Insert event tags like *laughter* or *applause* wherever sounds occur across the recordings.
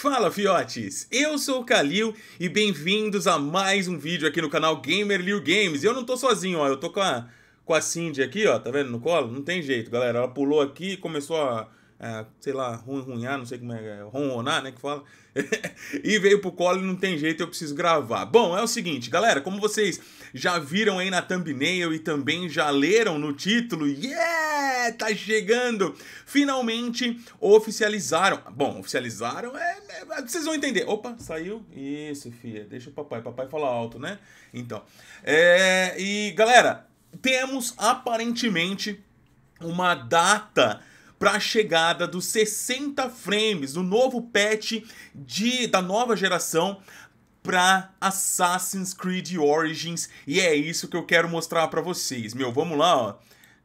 Fala fiotes, eu sou o Kalil e bem-vindos a mais um vídeo aqui no canal Gamer Liu Games. E eu não tô sozinho, ó, eu tô com a, com a Cindy aqui, ó, tá vendo no colo? Não tem jeito, galera, ela pulou aqui e começou a, a, sei lá, runhunhar, não sei como é, é, ronronar, né, que fala. *laughs* e veio pro colo e não tem jeito, eu preciso gravar. Bom, é o seguinte, galera, como vocês já viram aí na thumbnail e também já leram no título, yeah! tá chegando. Finalmente oficializaram. Bom, oficializaram é, é, Vocês vão entender. Opa, saiu. Isso, filha. Deixa o papai. Papai fala alto, né? Então. É, e galera, temos aparentemente uma data para a chegada dos 60 frames do novo patch de, da nova geração para Assassin's Creed Origins e é isso que eu quero mostrar para vocês. Meu, vamos lá, ó.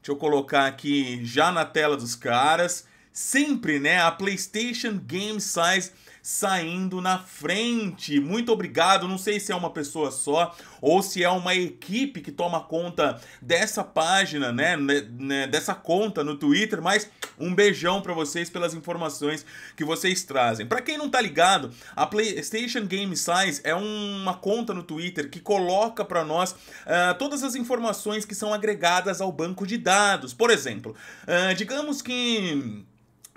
Deixa eu colocar aqui já na tela dos caras. Sempre, né? A PlayStation Game Size saindo na frente. Muito obrigado. Não sei se é uma pessoa só ou se é uma equipe que toma conta dessa página, né, né, né dessa conta no Twitter, mas um beijão para vocês pelas informações que vocês trazem. Para quem não tá ligado, a PlayStation Game Size é uma conta no Twitter que coloca para nós uh, todas as informações que são agregadas ao banco de dados. Por exemplo, uh, digamos que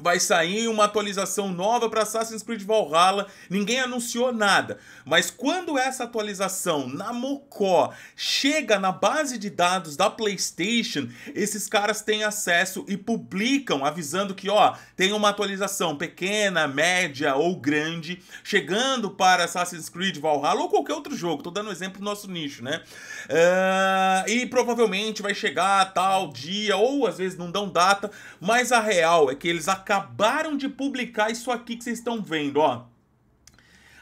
vai sair uma atualização nova para Assassin's Creed Valhalla. Ninguém anunciou nada, mas quando essa atualização na Mocó chega na base de dados da PlayStation, esses caras têm acesso e publicam avisando que, ó, tem uma atualização pequena, média ou grande chegando para Assassin's Creed Valhalla ou qualquer outro jogo. Tô dando um exemplo do nosso nicho, né? Uh, e provavelmente vai chegar tal dia ou às vezes não dão data, mas a real é que eles acabaram de publicar isso aqui que vocês estão vendo, ó.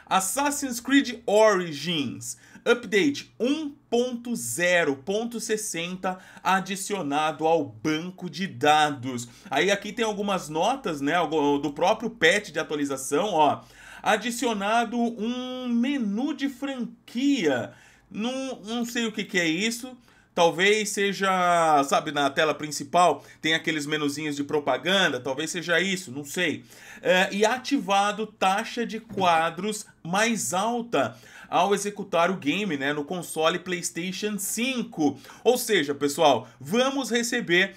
Assassin's Creed Origins, update 1.0.60 adicionado ao banco de dados. Aí aqui tem algumas notas, né, do próprio patch de atualização, ó. Adicionado um menu de franquia. Não, não sei o que, que é isso talvez seja, sabe, na tela principal tem aqueles menuzinhos de propaganda, talvez seja isso, não sei. É, e ativado taxa de quadros mais alta ao executar o game né, no console PlayStation 5. Ou seja, pessoal, vamos receber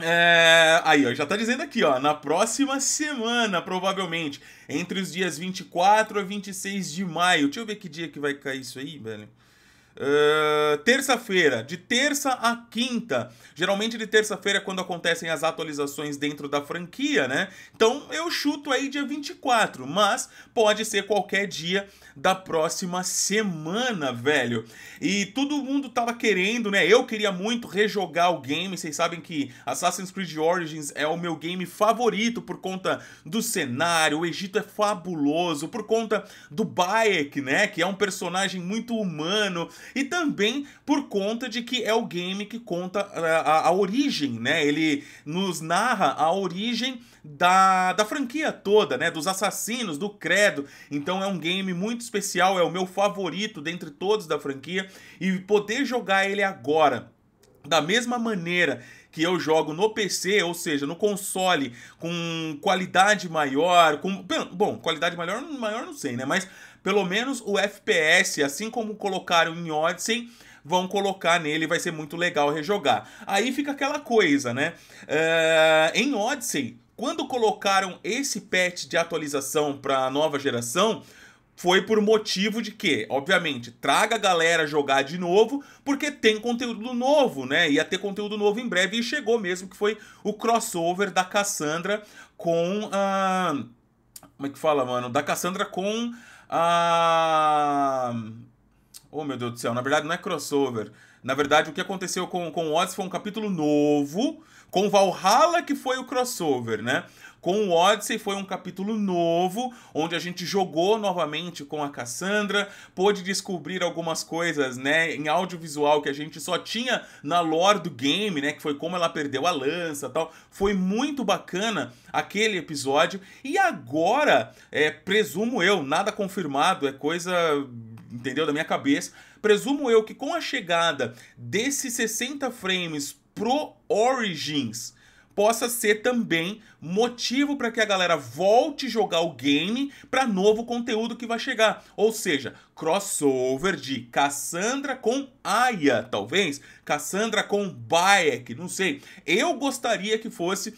é, aí, ó, já tá dizendo aqui, ó, na próxima semana, provavelmente, entre os dias 24 a 26 de maio. Deixa eu ver que dia que vai cair isso aí, velho terça-feira, de terça a quinta. Geralmente de terça-feira é quando acontecem as atualizações dentro da franquia, né? Então eu chuto aí dia 24, mas pode ser qualquer dia da próxima semana, velho. E todo mundo tava querendo, né? Eu queria muito rejogar o game. Vocês sabem que Assassin's Creed Origins é o meu game favorito por conta do cenário. O Egito é fabuloso, por conta do Bayek, né? Que é um personagem muito humano e também por conta de que é o game que conta a, eh, a, a origem, né? Ele nos narra a origem da, da franquia toda, né? Dos assassinos, do credo. Então é um game muito especial, é o meu favorito dentre todos da franquia e poder jogar ele agora da mesma maneira que eu jogo no PC, ou seja, no console, com qualidade maior, com. Bom, qualidade maior, maior não sei, né? Mas pelo menos o FPS, assim como colocaram em Odyssey, vão colocar nele, vai ser muito legal rejogar. Aí fica aquela coisa, né? Uh, em Odyssey, quando colocaram esse patch de atualização para a nova geração, foi por motivo de que, obviamente, traga a galera jogar de novo, porque tem conteúdo novo, né? Ia ter conteúdo novo em breve e chegou mesmo, que foi o crossover da Cassandra com a. Ah, como é que fala, mano? Da Cassandra com ah... Oh, meu Deus do céu, na verdade não é crossover. Na verdade, o que aconteceu com, com Odyssey foi um capítulo novo, com Valhalla que foi o crossover, né? Com o Odyssey foi um capítulo novo, onde a gente jogou novamente com a Cassandra, pôde descobrir algumas coisas, né, em audiovisual que a gente só tinha na lore do game, né, que foi como ela perdeu a lança, tal. Foi muito bacana aquele episódio e agora, é, presumo eu, nada confirmado, é coisa, entendeu, da minha cabeça. Presumo eu que com a chegada desses 60 frames pro Origins possa ser também motivo para que a galera volte jogar o game para novo conteúdo que vai chegar. Ou seja, crossover de Cassandra com Aya, talvez, Cassandra com Bayek, não sei. Eu gostaria que fosse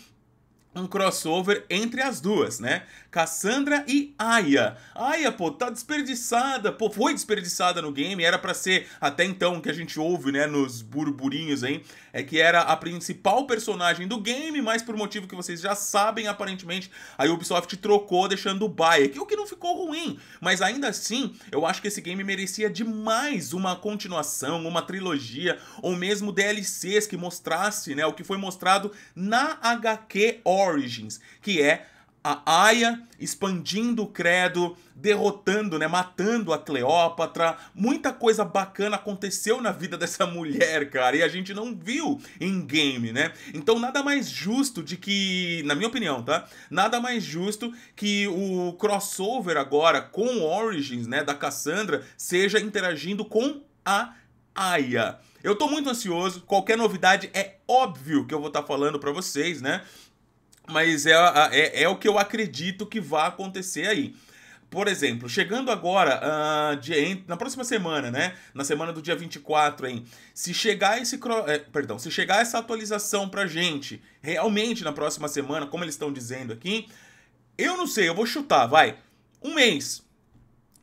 um crossover entre as duas, né? Cassandra e Aya. Aya, pô, tá desperdiçada, pô, foi desperdiçada no game, era para ser até então o que a gente ouve, né, nos burburinhos aí, é que era a principal personagem do game, mas por motivo que vocês já sabem, aparentemente, a Ubisoft trocou deixando o Baia, é o que não ficou ruim, mas ainda assim, eu acho que esse game merecia demais uma continuação, uma trilogia ou mesmo DLCs que mostrasse, né, o que foi mostrado na HQ Origins, que é a Aya expandindo o credo, derrotando, né, matando a Cleópatra. Muita coisa bacana aconteceu na vida dessa *laughs* mulher, cara, e a gente não viu em game, né? Então nada mais justo de que, na minha opinião, tá? Nada mais justo que o crossover agora com Origins, né, da Cassandra, seja interagindo com a Aya. Eu tô muito ansioso, qualquer novidade é óbvio que eu vou estar tá falando para vocês, né? mas é, é, é o que eu acredito que vai acontecer aí. Por exemplo, chegando agora, uh, ah, de, na próxima semana, né? Na semana do dia 24, hein? Se chegar esse. É, perdão, se chegar essa atualização pra gente, realmente na próxima semana, como eles estão dizendo aqui, eu não sei, eu vou chutar, vai. Um mês.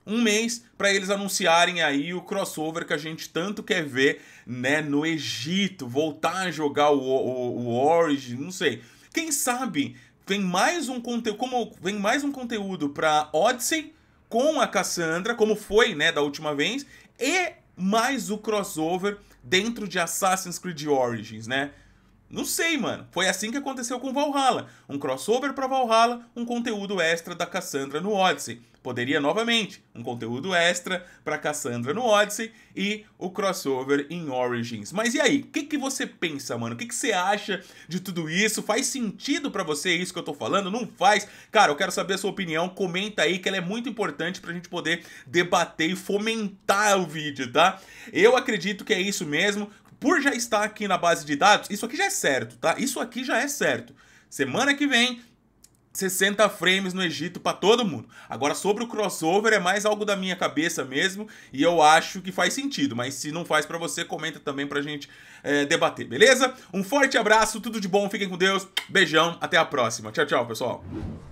Um mês para eles anunciarem aí o crossover que a gente tanto quer ver, né? No Egito, voltar a jogar o, o, o Origin, não sei quem sabe vem mais um conteúdo, como vem mais um conteúdo para Odyssey com a Cassandra, como foi, né, da última vez, e mais o crossover dentro de Assassin's Creed Origins, né? Não sei, mano. Foi assim que aconteceu com Valhalla. Um crossover para Valhalla, um conteúdo extra da Cassandra no Odyssey. Poderia novamente, um conteúdo extra para Cassandra no Odyssey e o crossover em Origins. Mas e aí? O que, que você pensa, mano? O que, que você acha de tudo isso? Faz sentido para você isso que eu tô falando? Não faz? Cara, eu quero saber a sua opinião. Comenta aí que ela é muito importante pra gente poder debater e fomentar o vídeo, tá? Eu acredito que é isso mesmo por já estar aqui na base de dados, isso aqui já é certo, tá? Isso aqui já é certo. Semana que vem, 60 frames no Egito para todo mundo. Agora, sobre o crossover, é mais algo da minha cabeça mesmo, e eu acho que faz sentido, mas se não faz para você, comenta também pra gente é, debater, beleza? Um forte abraço, tudo de bom, fiquem com Deus, beijão, até a próxima. Tchau, tchau, pessoal.